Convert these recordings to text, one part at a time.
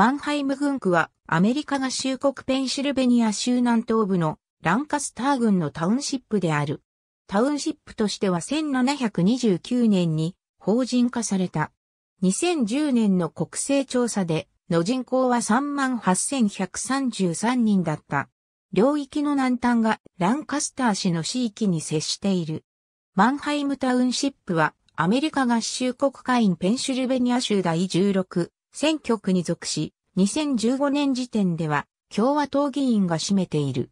マンハイム軍区はアメリカ合衆国ペンシルベニア州南東部のランカスター郡のタウンシップである。タウンシップとしては1729年に法人化された。2010年の国勢調査での人口は38,133人だった。領域の南端がランカスター市の市域に接している。マンハイムタウンシップはアメリカ合衆国会員ペンシルベニア州第16選挙区に属し、2015年時点では共和党議員が占めている。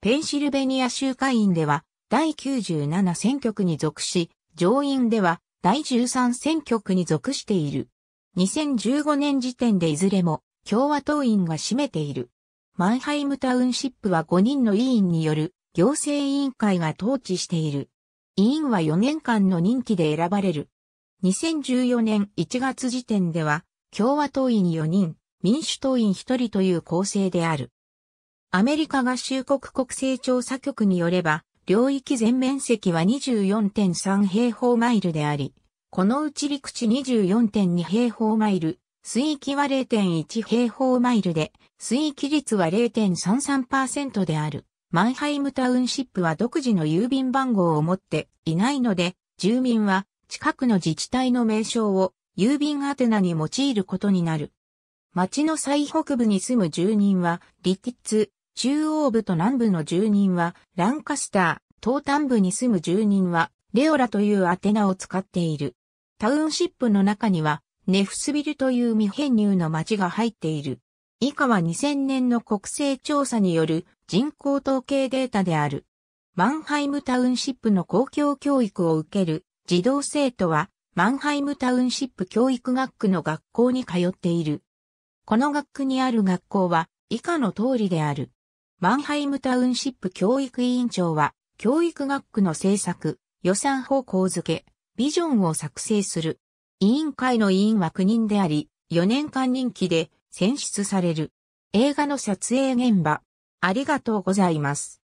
ペンシルベニア州会院では第97選挙区に属し、上院では第13選挙区に属している。2015年時点でいずれも共和党員が占めている。マンハイムタウンシップは5人の委員による行政委員会が統治している。委員は4年間の任期で選ばれる。2014年1月時点では共和党員4人、民主党員1人という構成である。アメリカ合衆国国勢調査局によれば、領域全面積は24.3平方マイルであり、このうち陸地24.2平方マイル、水域は0.1平方マイルで、水域率は0.33%である。マンハイムタウンシップは独自の郵便番号を持っていないので、住民は近くの自治体の名称を郵便宛名に用いることになる。町の最北部に住む住人は、リティッツ、中央部と南部の住人は、ランカスター、東端部に住む住人は、レオラという宛名を使っている。タウンシップの中には、ネフスビルという未編入の町が入っている。以下は2000年の国勢調査による人口統計データである。マンハイムタウンシップの公共教育を受ける児童生徒はマンハイムタウンシップ教育学区の学校に通っている。この学区にある学校は以下の通りである。マンハイムタウンシップ教育委員長は教育学区の政策、予算方向づけ、ビジョンを作成する。委員会の委員は9人であり、4年間任期で選出される。映画の撮影現場。ありがとうございます。